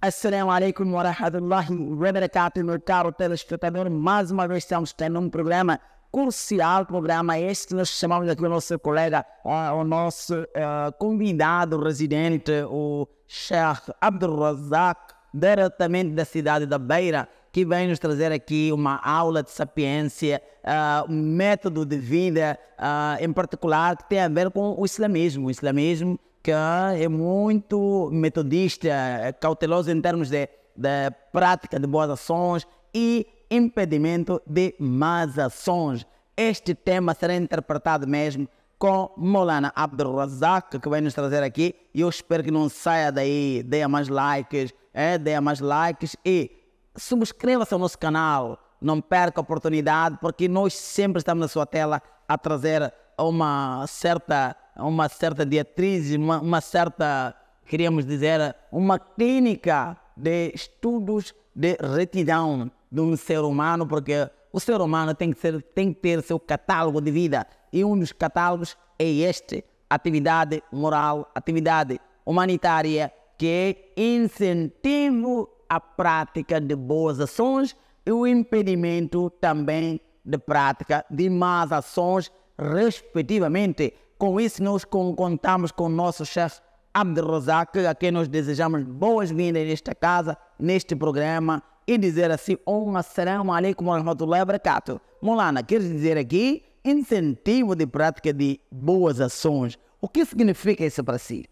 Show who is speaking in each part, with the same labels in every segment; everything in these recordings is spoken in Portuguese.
Speaker 1: Assalamu alaikum wa rahmatullahi wa barakatuh, meu caro telespectador. Mais uma vez estamos tendo um programa crucial, programa este que nós chamamos aqui o nosso colega, eh, o nosso uh, convidado residente, o Sheikh Abdul Razak, diretamente da cidade da Beira, que vem nos trazer aqui uma aula de sapiência, uh, um método de vida, uh, em particular, que tem a ver com o islamismo. O islamismo que é muito metodista, é cauteloso em termos de, de prática de boas ações e impedimento de más ações. Este tema será interpretado mesmo com Molana Abdul Razak, que vai nos trazer aqui. E eu espero que não saia daí, dê mais likes, é, dê mais likes e subscreva-se ao nosso canal. Não perca a oportunidade, porque nós sempre estamos na sua tela a trazer uma certa uma certa diatriz, uma, uma certa, queríamos dizer, uma clínica de estudos de retidão de um ser humano, porque o ser humano tem que, ser, tem que ter seu catálogo de vida e um dos catálogos é este: atividade moral, atividade humanitária, que é incentivo à prática de boas ações e o impedimento também de prática de más ações, respectivamente. Com isso, nós contamos com o nosso chefe Abdelrazak, a quem nós desejamos boas-vindas nesta casa, neste programa, e dizer assim, uma serama alaikum wa rahmatullahi wa barakatuh. Molana, queres dizer aqui, incentivo de prática de boas ações. O que significa isso para si?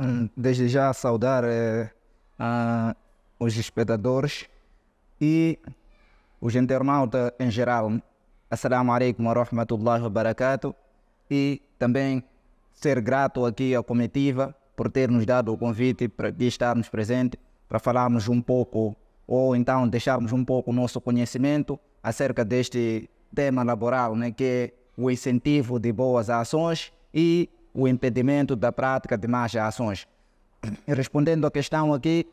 Speaker 2: Hum, desde já saudar eh, os espectadores e os internautas em geral. Assalamu alaikum wa rahmatullahi wa barakatuh e também ser grato aqui à comitiva por ter nos dado o convite para estarmos presentes, para falarmos um pouco ou então deixarmos um pouco o nosso conhecimento acerca deste tema laboral, né, que é o incentivo de boas ações e o impedimento da prática de más ações. Respondendo à questão aqui,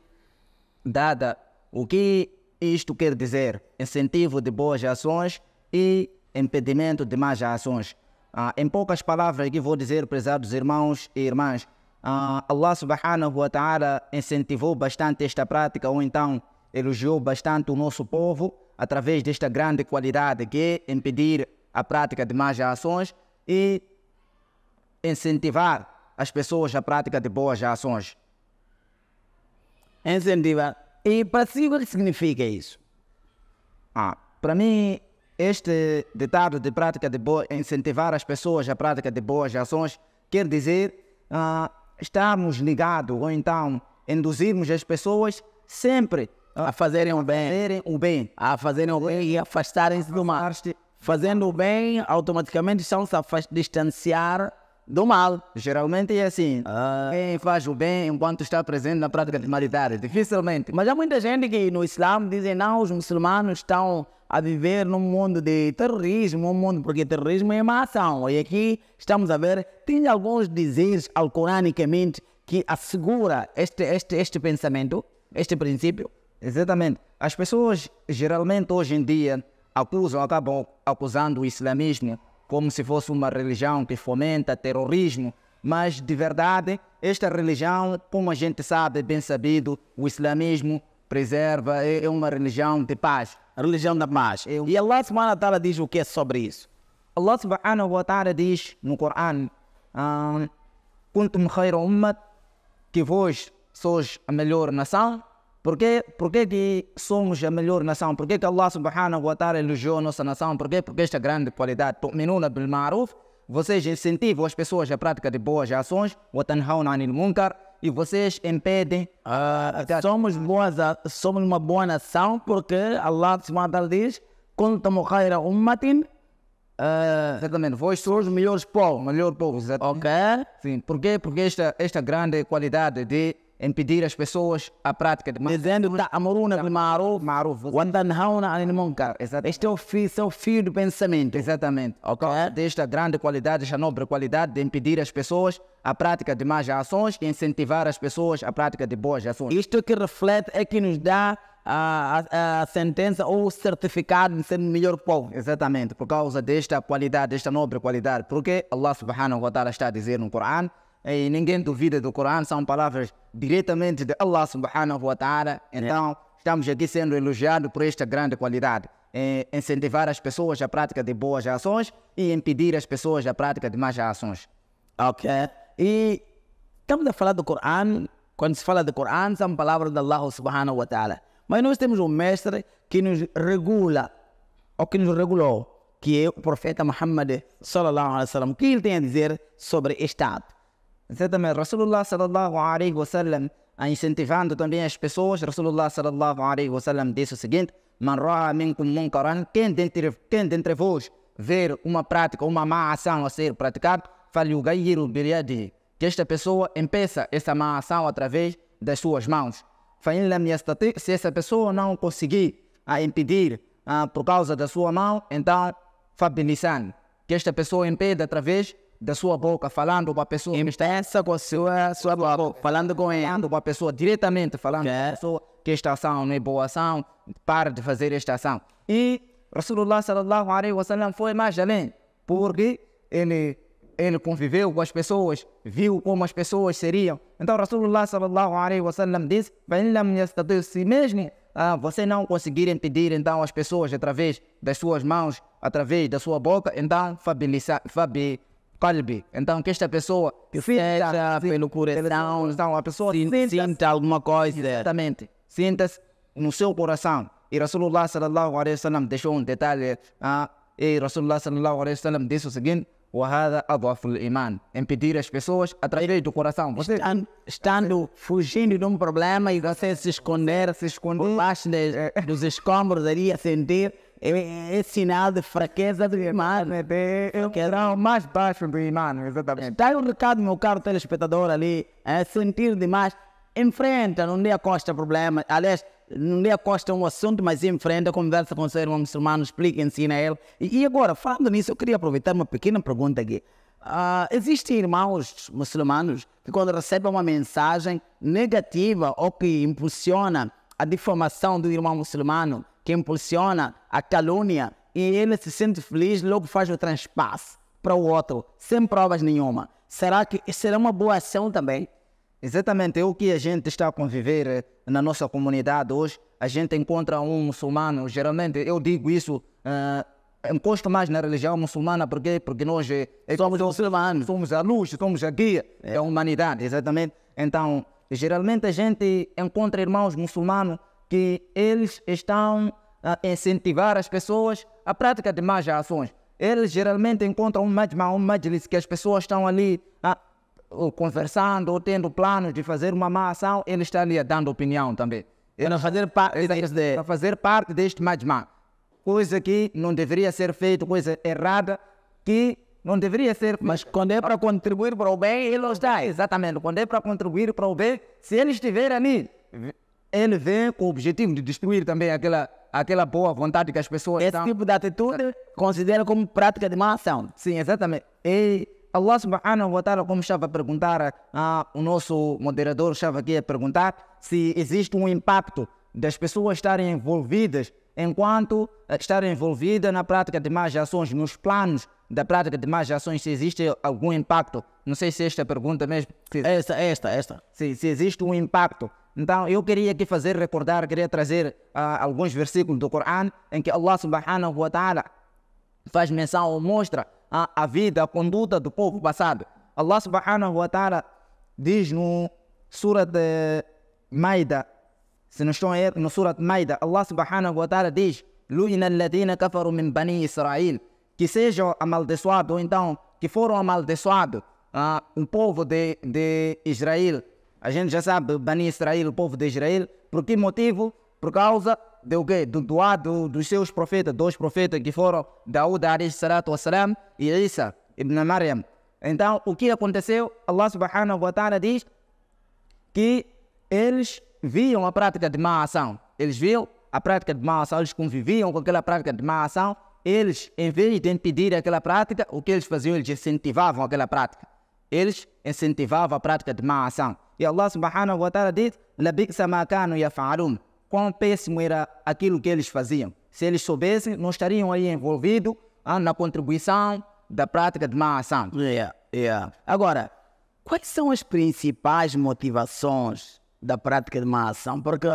Speaker 2: dada o que isto quer dizer, incentivo de boas ações e impedimento de más ações. Ah, em poucas palavras que vou dizer, prezados irmãos e irmãs, ah, Allah subhanahu wa ta'ala incentivou bastante esta prática, ou então elogiou bastante o nosso povo através desta grande qualidade que é impedir a prática de más ações e incentivar as pessoas à prática de boas ações. Incentivar. E para si o que significa isso? Ah, para mim, este ditado de prática de boa, incentivar as pessoas à prática de boas ações, quer dizer uh, estarmos ligados ou então induzirmos as pessoas sempre a fazerem o bem. Fazerem o bem. A fazerem o bem
Speaker 1: e afastarem-se do mal. Fazendo o bem, automaticamente estão-se a distanciar
Speaker 2: do mal. Geralmente é assim. Ah. Quem faz o bem enquanto está presente na prática de maritária, dificilmente. Mas há muita gente que no Islã dizem não, os muçulmanos estão
Speaker 1: a viver num mundo de terrorismo, um mundo, porque terrorismo é uma ação. E aqui estamos a ver, tem alguns dizeres alcoranicamente que assegura este, este, este
Speaker 2: pensamento, este princípio? Exatamente. As pessoas, geralmente hoje em dia, acusam, acabam acusando o islamismo como se fosse uma religião que fomenta terrorismo, mas de verdade, esta religião, como a gente sabe, bem sabido, o islamismo preserva, é, é uma religião de paz religião da paz. E Allah subhanahu wa ta'ala diz o que é sobre isso? Allah subhanahu wa ta'ala diz no Coran: ah, Kuntum khayra ummat, que vós sois a melhor nação. Porquê, porquê que somos a melhor nação? Porquê que Allah subhanahu wa ta'ala elogiou a nossa nação? Porquê? Porque esta grande qualidade, tu'minuna bil ma'ruf, vocês incentivam as pessoas à prática de boas ações, wa tanhauna anil munkar, e vocês impedem Ah, ah somos, boas, somos uma boa nação porque Allah subhanahu diz: Kuntum khaira ummatin. Uh, ah, exatamente, vós sois os melhores povo Melhor povo, exatamente. Ok? Sim. Porquê? Porque esta, esta grande qualidade de impedir as pessoas a prática de Dizendo ta'amuruna bil ma'ruf wa tanhauna 'anil munkar. Este é o fio, é o fio do pensamento. Exatamente. Ok. Desta grande qualidade, esta nobre qualidade de impedir as pessoas a prática de más ações e incentivar as pessoas a prática de boas ações. Isto que reflete é que nos dá a, a, a, sentença ou o certificado de ser melhor povo. Exatamente, por causa desta qualidade, desta nobre qualidade. Porque Allah subhanahu wa ta'ala está a dizer no Corão e ninguém duvida do Corão, são palavras diretamente de Allah subhanahu wa ta'ala. É. Então, estamos aqui sendo elogiados por esta grande qualidade. É incentivar as pessoas à prática de boas ações e impedir as pessoas à prática de más ações. Ok. E estamos a falar do Corão. Quando se fala do Corão,
Speaker 1: são palavras de Allah subhanahu wa ta'ala. Mas nós temos um mestre que nos regula, ou que nos regulou, que é o profeta Muhammad sallallahu alaihi wasallam. O que ele tem a dizer
Speaker 2: sobre este ato? Então também Rasulullah sallallahu alaihi wasallam incentivando também as pessoas, Rasulullah sallallahu alaihi wasallam disse o seguinte: Man ra'a minkum munkaran, quem dentre, quem dentre vós ver uma prática, uma má ação a ser praticada, o biriadihi, que esta pessoa empeça essa má ação através das suas mãos. Fa'in lam yastati, se essa pessoa não conseguir a impedir ah, por causa da sua mão, então fabilisan, que esta pessoa impede através da sua boca, falando com a pessoa. Intensa com a sua, sua boca, boca, falando com ela. Falando a pessoa diretamente, falando que, a é. pessoa, que esta ação não é boa ação, para de fazer esta ação. E Rasulullah sallallahu alaihi wasallam foi mais além, porque ele, ele conviveu com as pessoas, viu como as pessoas seriam. Então Rasulullah sallallahu alaihi wasallam disse, se mesmo ah, você não conseguir impedir então as pessoas através das suas mãos, através da sua boca, então fabilizar, fabilizar qalbi. Então que esta pessoa seja pelo coração, então a pessoa sinta, sinta alguma coisa. Exatamente. Sinta-se no seu coração. E Rasulullah sallallahu alaihi wasallam deixou um detalhe. Ah, e Rasulullah sallallahu alaihi wasallam disse o seguinte: وهذا أضعف iman impedir as pessoas através do coração você estando, estando fugindo de um
Speaker 1: problema e você se esconder se esconder hum? debaixo é. dos escombros ali a sentir é, é sinal de fraqueza do irmão. É, é o grau mais baixo do irmão, exatamente. Dá tá um recado, meu caro telespectador ali, é sentir demais. Enfrenta, não dê a costa problema. Aliás, não dê a costa um assunto, mas enfrenta, conversa com o seu irmão muçulmano, explica, ensina ele. E, e agora, falando nisso, eu queria aproveitar uma pequena pergunta aqui. Uh, existem irmãos muçulmanos que, quando recebem uma mensagem negativa ou que impulsiona a difamação do irmão muçulmano, que impulsiona a calúnia e ele se sente feliz, logo faz o transpasse para o outro, sem provas
Speaker 2: nenhuma. Será que será uma boa ação também? Exatamente, é o que a gente está a conviver eh, na nossa comunidade hoje. A gente encontra um muçulmano, geralmente eu digo isso, uh, encosto mais na religião muçulmana, porque, porque nós eh, é somos muçulmanos, somos a luz, somos a guia é. da humanidade, exatamente. Então, geralmente a gente encontra irmãos muçulmanos que eles estão a incentivar as pessoas à prática de más ações. Eles geralmente encontram um majma, um majlis, que as pessoas estão ali a, ah, ou conversando ou tendo planos de fazer uma má ação, ele está ali a dando opinião também. Para é fazer, é de... para fazer parte deste majma. Coisa que não deveria ser feita, coisa errada, que não deveria ser. Mas quando é para contribuir para o bem, ele os dá. Exatamente. Quando é para contribuir para o bem, se ele estiver ali, ele vem com o objetivo de destruir também aquela, aquela boa vontade que as pessoas Esse estão... tipo de atitude considera como prática de má ação. Sim, exatamente. E Allah subhanahu wa ta'ala, como estava a perguntar, ah, o nosso moderador estava aqui a perguntar se existe um impacto das pessoas estarem envolvidas enquanto eh, estarem envolvidas na prática de más ações, nos planos da prática de más ações, se existe algum impacto. Não sei se esta é pergunta mesmo... Se... Esta, esta, esta. Se, se existe um impacto então, eu queria aqui fazer recordar, queria trazer uh, alguns versículos do Corão em que Allah subhanahu wa ta'ala faz menção ou mostra a, ah, a vida, a conduta do povo passado. Allah subhanahu wa ta'ala diz no Surat eh, Maida, se não estou errado, no Surat Maida, Allah subhanahu wa ta'ala diz: Luina alladina kafaru min bani Israel, que sejam amaldiçoados, ou então que foram amaldiçoados, uh, ah, o povo de, de Israel. A gente já sabe, banir Israel, o povo de Israel. Por que motivo? Por causa do quê? Do doá do, dos seus profetas, dois profetas que foram Daud, Arish, Salatu Wassalam e Isa, Ibn Maryam. Então, o que aconteceu? Allah subhanahu wa ta'ala diz que eles viam a prática de má ação. Eles viam a prática de má ação, eles conviviam com aquela prática de má ação. Eles, em vez de impedir aquela prática, o que eles faziam? Eles incentivavam aquela prática. Eles incentivavam a prática de má ação. E Allah subhanahu wa ta'ala diz: Labiksa makanu yafa'alun. Quão péssimo era aquilo que eles faziam. Se eles soubessem, não estariam aí envolvidos ah, na contribuição da prática de má ação. Yeah, yeah. Agora, quais são as principais motivações da prática de
Speaker 1: má ação? Porque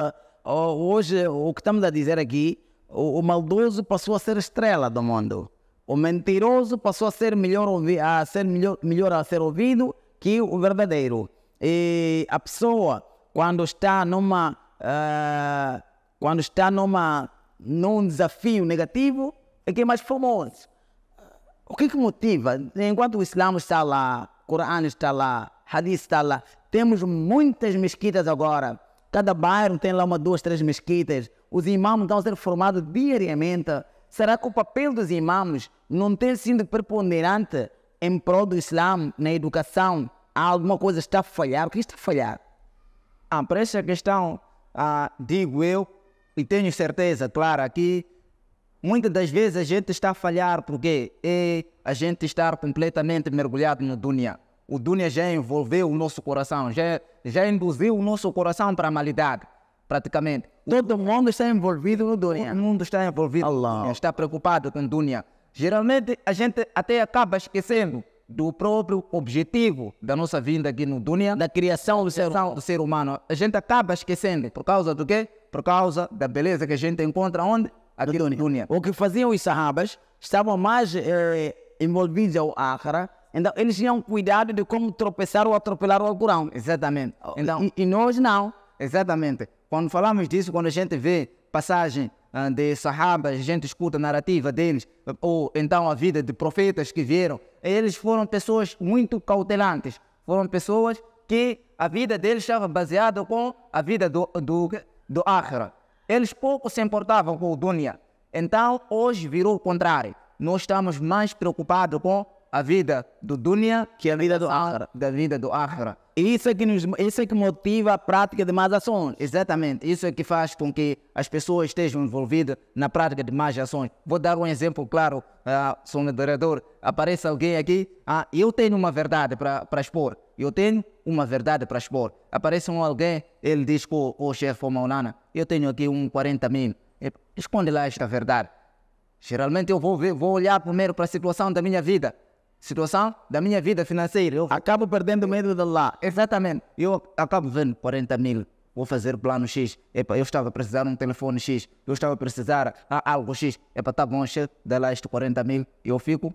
Speaker 1: hoje o que estamos a dizer aqui, o, o maldoso passou a ser estrela do mundo. O mentiroso passou a ser melhor, a ser melhor, melhor a ser ouvido que o verdadeiro. E a pessoa, quando está numa. Uh, quando está numa, num desafio negativo, é que é mais famoso. O que, que motiva? Enquanto o Islã está lá, o Corão está lá, o Hadith está lá, temos muitas mesquitas agora. Cada bairro tem lá uma, duas, três mesquitas. Os imãs estão a ser formados diariamente. Será que o papel dos imãs não tem sido preponderante em prol do Islã
Speaker 2: na educação alguma coisa está a falhar. O é que está a falhar? Ah, para essa questão, ah, digo eu, e tenho certeza, claro, que muitas das vezes a gente está a falhar porque é a gente estar completamente mergulhado no dunia. O dunia já envolveu o nosso coração, já, já induziu o nosso coração para a malidade, praticamente. Todo mundo está envolvido no dunia. Todo mundo está envolvido, Allah. está preocupado com o dunia. Geralmente a gente até acaba esquecendo do próprio objetivo da nossa vinda aqui no Dunia, da criação do ser, do ser humano. A gente acaba esquecendo. Por causa do quê? Por causa da beleza que a gente encontra onde? Aqui no Dunia. O que
Speaker 1: faziam os sahabas estavam mais eh, envolvidos ao Akhara, então eles tinham
Speaker 2: cuidado de como tropeçar ou atropelar o Alcorão. Exatamente. Oh, então, e, e nós não. Exatamente. Quando falamos disso, quando a gente vê passagem ah, de sahabas, gente escuta a narrativa deles, ou então a vida de profetas que vieram, eles foram pessoas muito cautelantes, foram pessoas que a vida deles estava baseada com a vida do, do, do Akhira. Eles pouco se importavam com o Dunya. Então, hoje virou o contrário. Nós estamos mais preocupados com a vida do dunya que é a vida do akhira. Da vida do akhira. E isso é que nos, isso é que motiva a prática de más ações. Exatamente. Isso é que faz com que as pessoas estejam envolvidas na prática de más ações. Vou dar um exemplo claro, ah, sou moderador. Aparece alguém aqui, ah, eu tenho uma verdade para expor. Eu tenho uma verdade para expor. Aparece um alguém, ele diz, com o chefe, ô oh, maulana, eu tenho aqui um 40 mil. Esconde lá esta verdade. Geralmente eu vou, ver, vou olhar primeiro para a situação da minha vida situação da minha vida financeira. Eu acabo perdendo medo de lá. Exatamente. Eu acabo vendo 40 mil, vou fazer plano X. Epa, eu estava precisando de um telefone X. Eu estava precisando de ah, algo X. Epa, tá bom, chefe, dá lá estes 40 mil. e Eu fico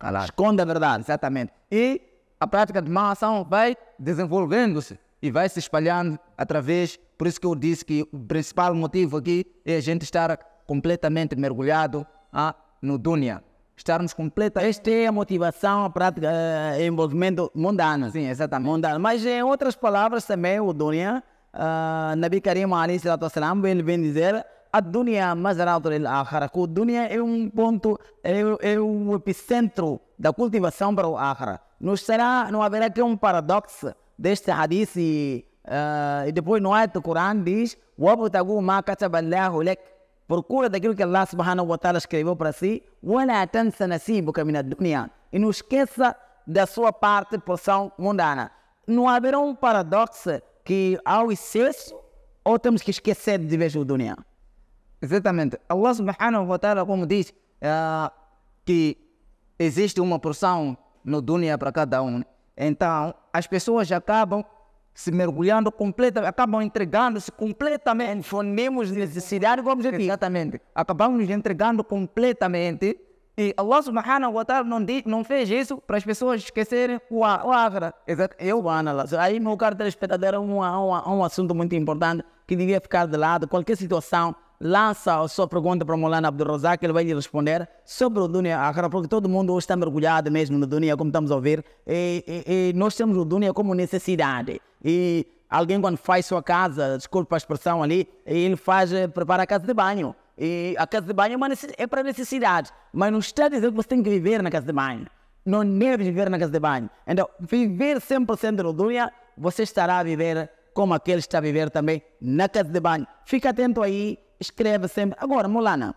Speaker 2: calado. Esconde a verdade. Exatamente. E a prática de má ação vai desenvolvendo-se e vai se espalhando através. Por isso que eu disse que o principal motivo aqui é a gente estar completamente mergulhado ah, no dunia estarmos completos. Esta é a motivação, a prática, o eh,
Speaker 1: envolvimento mundano. Sim, exatamente. Mundano. Mas em outras palavras também, o Dunya, uh, ah, Nabi Karim Ali Salam, ele vem dizer. A Dunya Mazaratul al que o Dunya é um ponto, é, é o epicentro da cultivação para o Akhara. Não, será, não haverá aqui um paradoxo deste hadith e, uh, e depois no do Corão diz: Abu Tagu كَتَبَ اللَّهُ لَكَ procura daquilo que Allah subhanahu wa ta'ala escreveu para si, e não esqueça da sua parte porção mundana. Não haverá um paradoxo que há o excesso
Speaker 2: ou temos que esquecer de vez o dunya? Exatamente. Allah subhanahu wa ta'ala, como diz, eh, que existe uma porção no dunya para cada um. Então, as pessoas acabam se mergulhando completamente, acabam entregando-se completamente. Confundimos necessidade com objetivo. Exatamente. Acabamos nos entregando completamente. E Allah subhanahu wa ta'ala não, diz, não fez isso para as pessoas esquecerem
Speaker 1: o, a, o Agra. Exato. Eu, Ana, aí meu caro telespectador é um, é um, é um assunto muito importante que devia ficar de lado. Qualquer situação lança a sua pergunta para o Molana Abdurrazak, ele vai lhe responder sobre o Dunia Akra, porque todo mundo hoje está mergulhado mesmo no Dunia, como estamos a ouvir, e, e, e nós temos o Dunia como necessidade. E alguém quando faz sua casa, desculpa a expressão ali, ele faz, eh, prepara a casa de banho. E a casa de banho é, é para necessidade, mas não está a dizer que você tem que viver na casa de banho. Não deve é viver na casa de banho. Então, viver 100% no Dunia, você estará a viver como aquele está a viver também na casa de banho. Fica atento aí escreve sempre. Agora, Molana,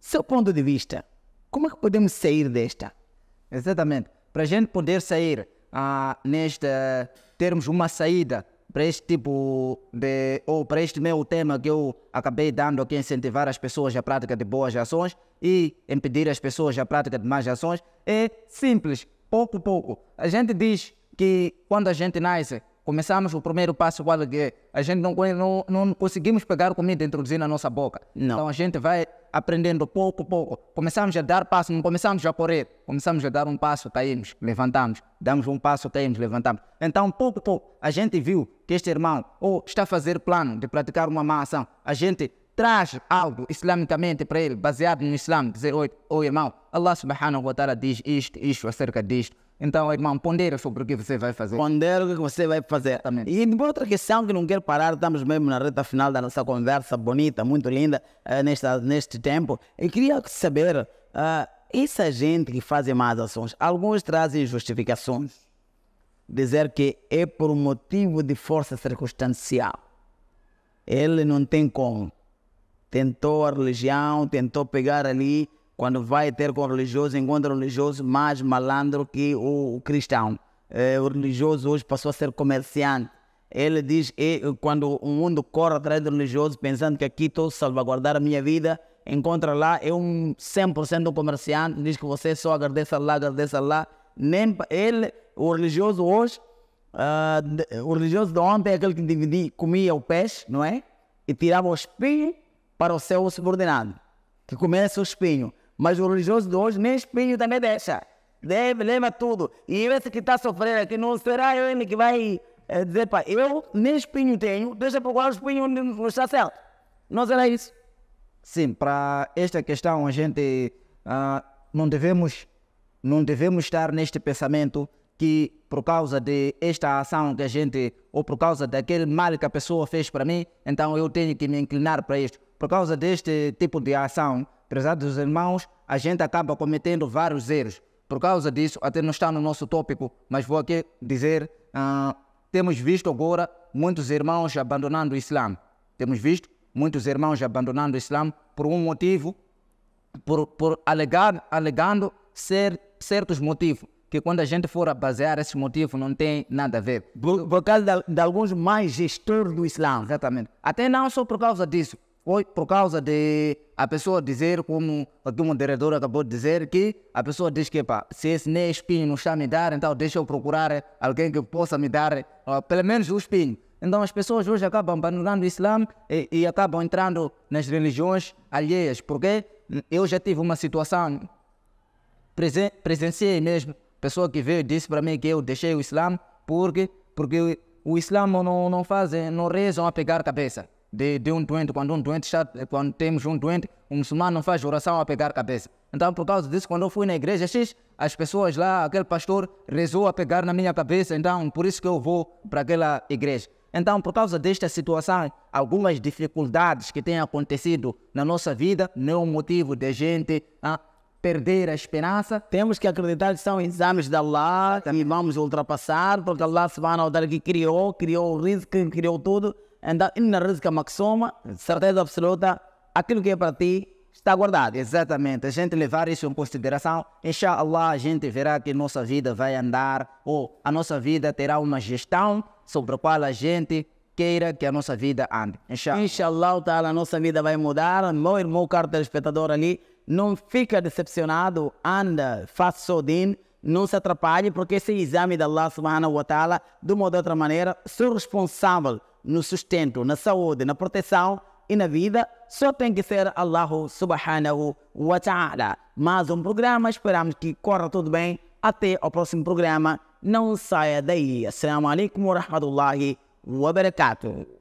Speaker 1: seu ponto de
Speaker 2: vista, como é que podemos sair desta? Exatamente. Para a gente poder sair ah, nesta, termos uma saída para este tipo de, ou para este meu tema que eu acabei dando aqui, incentivar as pessoas à prática de boas ações e impedir as pessoas à prática de más ações, é simples, pouco a pouco. A gente diz que quando a gente nasce, começamos o primeiro passo igual que a gente não, não, não conseguimos pegar comida e introduzir na nossa boca. Não. Então a gente vai aprendendo pouco a pouco. Começamos a dar passo, não começamos a correr. Começamos a dar um passo, caímos, tá levantamos. Damos um passo, caímos, tá levantamos. Então, pouco a pouco, a gente viu que este irmão ou está a fazer plano de praticar uma má ação. A gente traz algo islamicamente para ele, baseado no Islam, dizer, oi, oh, irmão, Allah subhanahu wa ta'ala diz isto, isto acerca disto então, é, irmão, pondera sobre o que você vai fazer. Pondera o que você vai fazer. também. E de outra questão que não quero parar, estamos mesmo na
Speaker 1: reta final da nossa conversa bonita, muito linda, uh, neste tempo. Eu queria saber, uh, essa gente que faz más ações, alguns trazem justificações. Dizer que é por motivo de força circunstancial. Ele não tem como. Tentou a religião, tentou pegar ali quando vai ter com o religioso, encontra o religioso mais malandro que o, cristão. É, o religioso hoje passou a ser comerciante. Ele diz, quando o mundo corre atrás do religioso, pensando que aqui estou salvaguardar a minha vida, encontra lá, é um 100% comerciante, diz que você só agradeça lá, agradeça lá. Nem ele, o religioso hoje, uh, o religioso de ontem é aquele que dividia, comia o peixe, não é? E tirava o espinho para o seu subordinado, que começa o espinho. Mas o religioso de hoje nem espinho também deixa. Deve, lembra tudo. E esse que está sofrendo aqui, não será ele que vai é, dizer, pá, eu nem espinho tenho, deixa para guardar o espinho
Speaker 2: no chacel. Não será isso? Sim, para esta questão a gente uh, não devemos não devemos estar neste pensamento que por causa de esta ação que a gente, ou por causa daquele mal que a pessoa fez para mim, então eu tenho que me inclinar para isto. Por causa deste tipo de ação, prezados dos irmãos, a gente acaba cometendo vários erros. Por causa disso, até não está no nosso tópico, mas vou aqui dizer: uh, temos visto agora muitos irmãos abandonando o Islã. Temos visto muitos irmãos abandonando o Islã por um motivo, por, por alegar, alegando ser, certos motivos, que quando a gente for basear esses motivos não tem nada a ver. Por, por causa de, de alguns mais gestores do Islã. Exatamente. Até não só por causa disso, foi por causa de a pessoa dizer, como aqui o moderador acabou de dizer, que a pessoa diz que pá, se esse nem espinho não está a me dar, então deixa eu procurar alguém que possa me dar uh, pelo menos o espinho. Então as pessoas hoje acabam abandonando o Islã e, e, acabam entrando nas religiões alheias, porque eu já tive uma situação, presen presenciei mesmo, pessoa que veio disse para mim que eu deixei o Islã porque, porque o Islã não, não faz não rezam a pegar cabeça de, de um doente, quando um doente está, quando temos um doente, um muçulmano não faz oração a pegar cabeça. Então, por causa disso, quando eu fui na igreja X, as pessoas lá, aquele pastor rezou a pegar na minha cabeça, então por isso que eu vou para aquela igreja. Então, por causa desta situação, algumas dificuldades que têm acontecido na nossa vida, não é um motivo de gente ah, perder a esperança. Temos que acreditar que são exames de Allah e vamos
Speaker 1: ultrapassar, porque Allah subhanahu wa que criou, criou o risco, criou tudo and that inna rizqa
Speaker 2: maksuma, certeza absoluta, aquilo que é para ti está guardado. Exatamente. A gente levar isso em consideração, inshallah, a gente verá que nossa vida vai andar ou a nossa vida terá uma gestão sobre a qual a gente queira que a nossa vida ande.
Speaker 1: Inshallah, inshallah a nossa vida vai mudar. Meu irmão, caro telespectador ali, não fica decepcionado, anda, faça o din não se atrapalhe, porque esse exame de Allah subhanahu wa ta'ala, de uma ou de outra maneira, ser responsável no sustento, na saúde, na proteção e na vida, só tem que ser Allah subhanahu wa ta'ala. Mais um programa, esperamos que corra tudo bem. Até o próximo programa. Não saia daí. Assalamu alaikum wa rahmatullahi wa barakatuh.